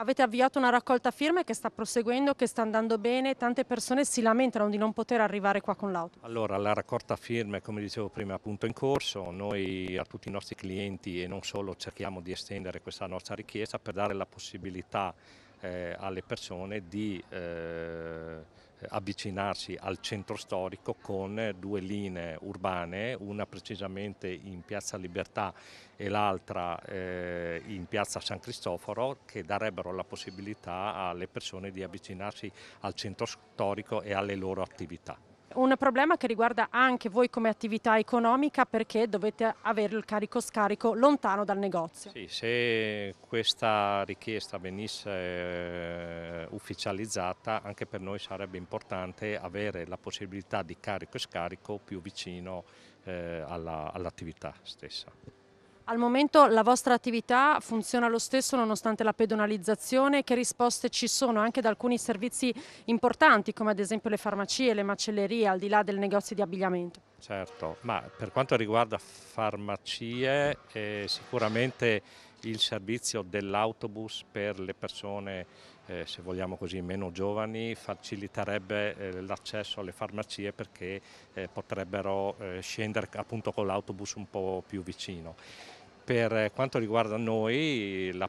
Avete avviato una raccolta firme che sta proseguendo, che sta andando bene, tante persone si lamentano di non poter arrivare qua con l'auto. Allora la raccolta firme come dicevo prima è appunto in corso, noi a tutti i nostri clienti e non solo cerchiamo di estendere questa nostra richiesta per dare la possibilità eh, alle persone di eh, avvicinarsi al centro storico con due linee urbane, una precisamente in Piazza Libertà e l'altra eh, in Piazza San Cristoforo, che darebbero la possibilità alle persone di avvicinarsi al centro storico e alle loro attività un problema che riguarda anche voi come attività economica perché dovete avere il carico scarico lontano dal negozio. Sì, se questa richiesta venisse eh, ufficializzata anche per noi sarebbe importante avere la possibilità di carico e scarico più vicino eh, all'attività alla stessa. Al momento la vostra attività funziona lo stesso nonostante la pedonalizzazione, che risposte ci sono anche da alcuni servizi importanti come ad esempio le farmacie, le macellerie, al di là del negozio di abbigliamento? Certo, ma per quanto riguarda farmacie eh, sicuramente il servizio dell'autobus per le persone, eh, se vogliamo così, meno giovani faciliterebbe eh, l'accesso alle farmacie perché eh, potrebbero eh, scendere appunto con l'autobus un po' più vicino per quanto riguarda noi la,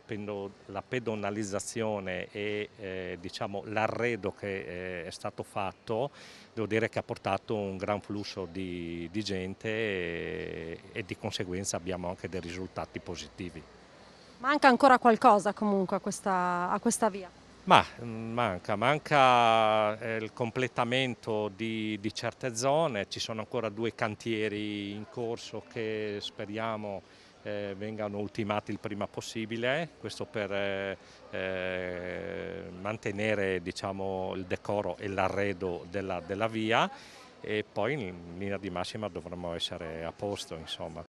pedonalizzazione e eh, diciamo, l'arredo che eh, è stato fatto devo dire che ha portato un gran flusso di, di gente e, e di conseguenza abbiamo anche dei risultati positivi. Manca ancora qualcosa comunque a questa, a questa via? Ma mm, manca, manca eh, il completamento di, di, certe zone, ci sono ancora due cantieri in corso che speriamo eh, vengano ultimati il prima possibile, questo per eh, eh, mantenere diciamo, il decoro e l'arredo della, della via e poi in linea di massima dovremmo essere a posto. Insomma.